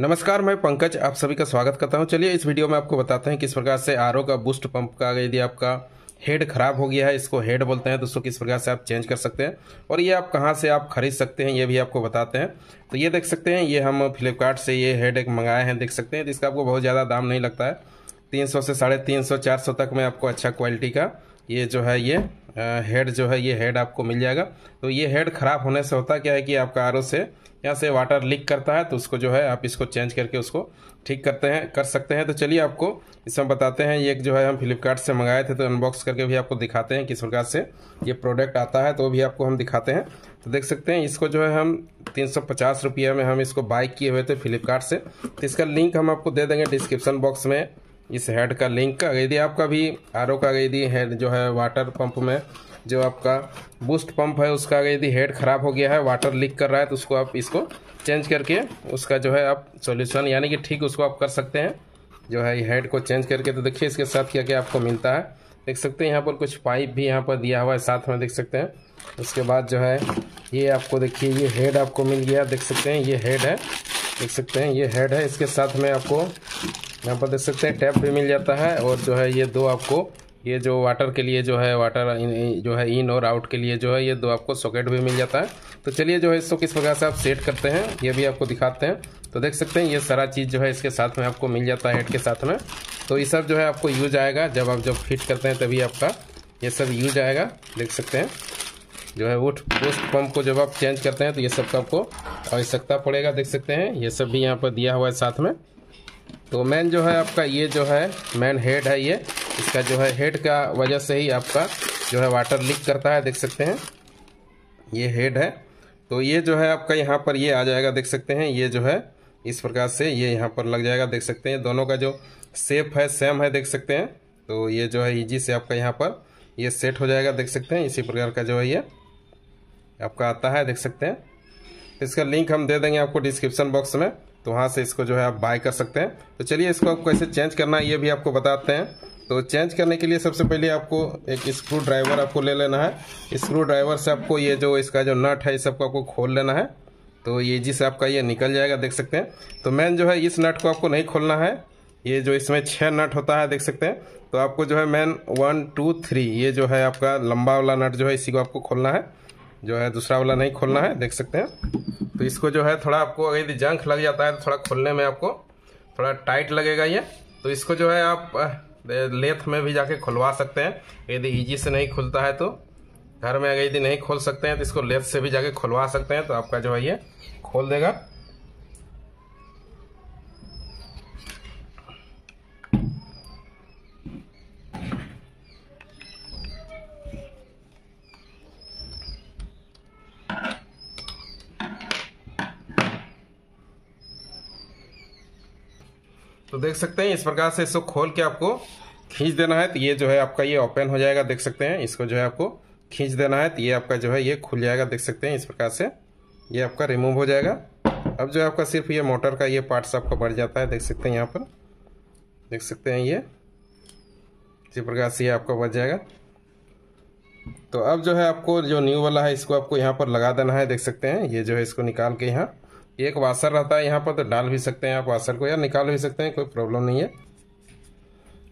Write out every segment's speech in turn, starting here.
नमस्कार मैं पंकज आप सभी का स्वागत करता हूं चलिए इस वीडियो में आपको बताते हैं किस प्रकार से आर का बूस्ट पंप का यदि आपका हेड खराब हो गया है इसको हेड बोलते हैं तो उसको किस प्रकार से आप चेंज कर सकते हैं और ये आप कहाँ से आप खरीद सकते हैं ये भी आपको बताते हैं तो ये देख सकते हैं ये हम फ्लिपकार्ट से ये हेड एक मंगाए हैं देख सकते हैं तो इसका आपको बहुत ज़्यादा दाम नहीं लगता है तीन सौ से साढ़े तीन सौ चार सौ तक में आपको अच्छा क्वालिटी का ये जो है ये हेड जो है ये हेड आपको मिल जाएगा तो ये हेड ख़राब होने से होता क्या है कि आपका आर से यहाँ से वाटर लीक करता है तो उसको जो है आप इसको चेंज करके उसको ठीक करते हैं कर सकते हैं तो चलिए आपको इसमें बताते हैं ये जो है हम फ्लिपकार्ट से मंगाए थे तो अनबॉक्स करके भी आपको दिखाते हैं किस प्रकार से ये प्रोडक्ट आता है तो वो भी आपको हम दिखाते हैं तो देख सकते हैं इसको जो है हम तीन सौ में हम इसको बाइक किए हुए थे फ्लिपकार्ट से तो इसका लिंक हम आपको दे देंगे डिस्क्रिप्सन बॉक्स में इस हेड का लिंक का गई थी आपका भी आर का गई थी हेड जो है वाटर पंप में जो आपका बूस्ट पंप है उसका गई थी हेड ख़राब हो गया है वाटर लीक कर रहा है तो उसको आप इसको चेंज करके उसका जो है आप सॉल्यूशन यानी कि ठीक उसको आप कर सकते हैं जो है हेड को चेंज करके तो देखिए इसके साथ क्या क्या आपको मिलता है देख सकते हैं यहाँ पर कुछ पाइप भी यहाँ पर दिया हुआ है साथ में देख सकते हैं उसके बाद जो है ये आपको देखिए ये हेड आपको मिल गया देख सकते हैं ये हेड है देख सकते हैं ये हेड है इसके साथ में आपको यहाँ पर देख सकते हैं टैप भी मिल जाता है और जो है ये दो आपको ये जो वाटर के लिए जो है वाटर जो है इन और आउट के लिए जो है ये दो आपको सॉकेट भी मिल जाता है तो चलिए जो है इसको किस प्रकार से आप सेट करते हैं ये भी आपको दिखाते हैं तो देख सकते हैं ये सारा चीज़ जो है इसके साथ में आपको मिल जाता है हेड के साथ में तो ये सब जो है आपको यूज आएगा जब आप जब फिट करते हैं तभी आपका ये सब यूज आएगा देख सकते हैं जो है वो पोस्ट पम्प को जब आप चेंज करते हैं तो ये सब का आपको आवश्यकता पड़ेगा देख सकते हैं ये सब भी यहाँ पर दिया हुआ है साथ में तो मेन जो है आपका ये जो है मेन हेड है ये इसका जो है हेड का वजह से ही आपका जो है वाटर लीक करता है देख सकते हैं ये हेड है तो ये जो है आपका यहाँ पर ये आ जाएगा देख सकते हैं ये जो है इस प्रकार से ये यहाँ पर लग जाएगा देख सकते हैं दोनों का जो सेप है सेम है देख सकते हैं तो ये जो है ईजी से आपका यहाँ पर ये सेट हो जाएगा देख सकते हैं इसी प्रकार का जो है ये आपका आता है देख सकते हैं इसका लिंक हम दे देंगे आपको डिस्क्रिप्शन बॉक्स में तो वहाँ से इसको जो है आप बाय कर सकते हैं तो चलिए इसको आप कैसे चेंज करना है ये भी आपको बताते हैं तो चेंज करने के लिए सबसे पहले आपको एक स्क्रू ड्राइवर आपको ले लेना है स्क्रू ड्राइवर से आपको ये जो इसका जो नट है इस सबको आपको खोल लेना है तो ये जिस आपका ये निकल जाएगा देख सकते हैं तो मैन जो है इस नट को आपको नहीं खोलना है ये जो इसमें छः नट होता है देख सकते हैं तो आपको जो है मैन वन टू थ्री ये जो है आपका लंबा वाला नट जो है इसी को आपको खोलना है जो है दूसरा वाला नहीं खोलना है देख सकते हैं तो इसको जो है थोड़ा आपको अगर यदि जंख लग जाता है तो थोड़ा खोलने में आपको थोड़ा टाइट लगेगा ये तो इसको जो है आप लेथ में भी जाके खुलवा सकते हैं यदि ईजी से नहीं खुलता है तो घर में अगर यदि नहीं खोल सकते हैं तो इसको लेथ से भी जाके खुलवा सकते हैं तो आपका जो है ये खोल देगा तो देख सकते हैं इस प्रकार से इसको खोल के आपको खींच देना है तो ये जो है आपका ये ओपन हो जाएगा देख सकते हैं इसको जो है आपको खींच देना है तो ये आपका जो है ये खुल जाएगा देख सकते हैं इस प्रकार से ये आपका रिमूव हो जाएगा अब जो है आपका सिर्फ ये मोटर का ये पार्ट्स आपका बढ़ जाता है देख सकते हैं यहाँ पर देख सकते हैं ये इसी प्रकार से ये आपका बच जाएगा तो अब जो है आपको जो न्यू वाला है इसको आपको यहाँ पर लगा देना है देख सकते हैं ये जो है इसको निकाल के यहाँ एक वाशर रहता है यहाँ पर तो डाल भी सकते हैं आप वाशर को या निकाल भी सकते हैं कोई प्रॉब्लम नहीं है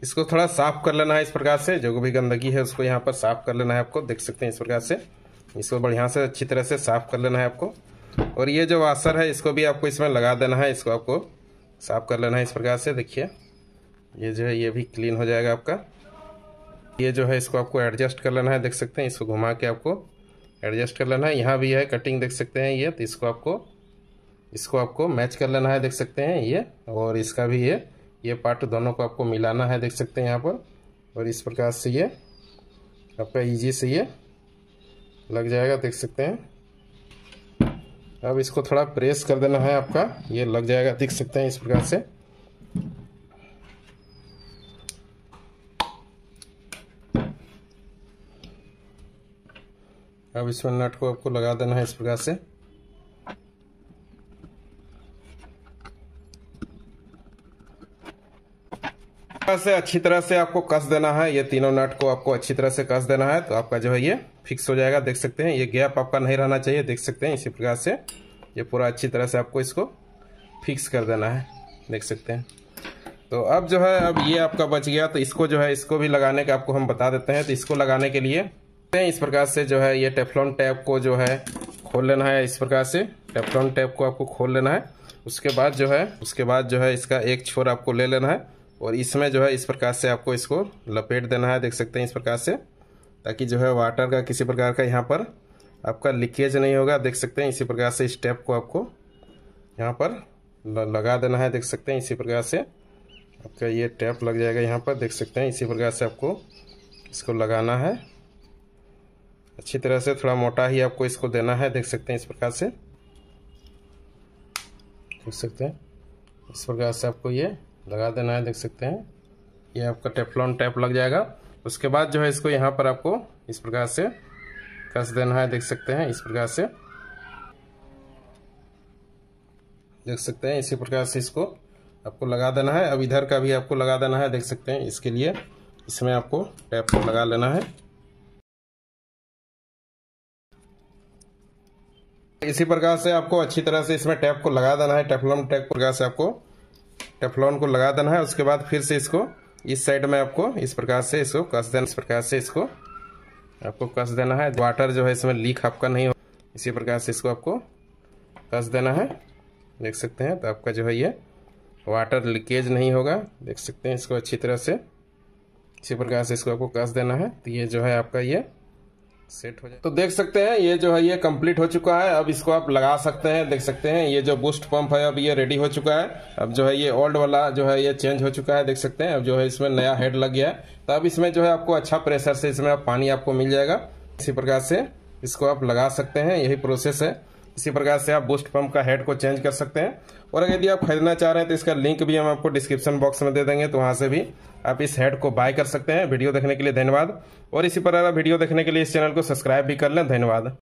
इसको थोड़ा साफ कर लेना है इस प्रकार से जो भी गंदगी है उसको यहाँ पर साफ कर लेना है आपको देख सकते हैं इस प्रकार से इसको बढ़िया से अच्छी तरह से साफ कर लेना है आपको और ये जो वाशर है इसको भी आपको इसमें लगा देना है इसको आपको साफ कर लेना है इस प्रकार से देखिए ये जो है ये भी क्लीन हो जाएगा आपका ये जो है इसको आपको एडजस्ट कर लेना है देख सकते हैं इसको घुमा के आपको एडजस्ट कर लेना है यहाँ भी है कटिंग देख सकते हैं ये तो इसको आपको इसको आपको मैच कर लेना है देख सकते हैं ये और इसका भी ये ये पार्ट दोनों को आपको मिलाना है देख सकते हैं यहाँ पर और इस प्रकार से ये आपका इजी से ये लग जाएगा देख सकते हैं अब इसको थोड़ा प्रेस कर देना है आपका ये लग जाएगा देख सकते हैं इस प्रकार से अब इसमें नट को आपको लगा देना है इस प्रकार से से अच्छी तरह से आपको कस देना है ये तीनों नट को आपको अच्छी तरह से कस देना है तो आपका जो है ये फिक्स हो जाएगा देख सकते हैं ये गैप आपका नहीं रहना चाहिए देख सकते हैं इसी प्रकार से ये पूरा अच्छी तरह से आपको इसको फिक्स कर देना है देख सकते हैं तो अब जो है अब ये आपका बच गया तो इसको जो है इसको भी लगाने का आपको हम बता देते हैं तो इसको लगाने के लिए इस प्रकार से जो है ये टेफलॉन टैप को जो है खोल लेना है इस प्रकार से टेफलॉन टैप को आपको खोल लेना है उसके बाद जो है उसके बाद जो है इसका एक छोर आपको ले लेना है और इसमें जो है इस प्रकार से आपको इसको लपेट देना है देख सकते हैं इस प्रकार से ताकि जो है वाटर का किसी प्रकार का यहाँ पर आपका लीकेज नहीं होगा देख सकते हैं इसी प्रकार से स्टेप को आपको यहाँ पर लगा देना है देख सकते हैं इसी प्रकार से आपका ये टैप लग जाएगा यहाँ पर देख सकते हैं इसी प्रकार से आपको इसको लगाना है अच्छी तरह से थोड़ा मोटा ही आपको इसको देना है देख सकते हैं इस प्रकार से देख सकते हैं इस प्रकार से आपको ये लगा देना है देख सकते हैं ये आपका टेफलॉन टैप लग जाएगा उसके बाद जो है इसको यहाँ पर आपको इस प्रकार से कस देना है देख सकते हैं इस प्रकार से देख सकते हैं इसी प्रकार से इसको आपको लगा देना है अब इधर का भी आपको लगा देना है देख सकते हैं इसके लिए इसमें आपको टैप को लगा लेना है इसी प्रकार से आपको अच्छी तरह से इसमें टैप को लगा देना है टेफलम टैप प्रकार से आपको टेफलॉन को लगा देना है उसके बाद फिर से इसको इस साइड में आपको इस प्रकार से इसको कस देना इस प्रकार से इसको आपको कस देना है वाटर जो है इसमें लीक आपका नहीं हो इसी प्रकार से इसको आपको कस देना है देख सकते हैं तो आपका जो है ये वाटर लीकेज नहीं होगा देख सकते हैं इसको अच्छी तरह से इसी प्रकार से इसको आपको कस देना है तो ये जो है आपका ये सेट हो जाए तो देख सकते हैं ये जो है ये कंप्लीट हो चुका है अब इसको आप लगा सकते हैं देख सकते हैं ये जो बूस्ट पंप है अब ये रेडी हो चुका है अब जो है ये ओल्ड वाला जो है ये चेंज हो चुका है देख सकते हैं अब जो है इसमें नया हेड लग गया है तो अब इसमें जो है आपको अच्छा प्रेशर से इसमें पानी आपको मिल जाएगा इसी प्रकार से इसको आप लगा सकते हैं यही प्रोसेस है इसी प्रकार से आप बूस्ट पंप का हेड को चेंज कर सकते हैं और अगर यदि आप खरीदना चाह रहे हैं तो इसका लिंक भी हम आपको डिस्क्रिप्शन बॉक्स में दे देंगे तो वहाँ से भी आप इस हेड को बाय कर सकते हैं वीडियो देखने के लिए धन्यवाद और इसी प्रकार वीडियो देखने के लिए इस चैनल को सब्सक्राइब भी कर लें धन्यवाद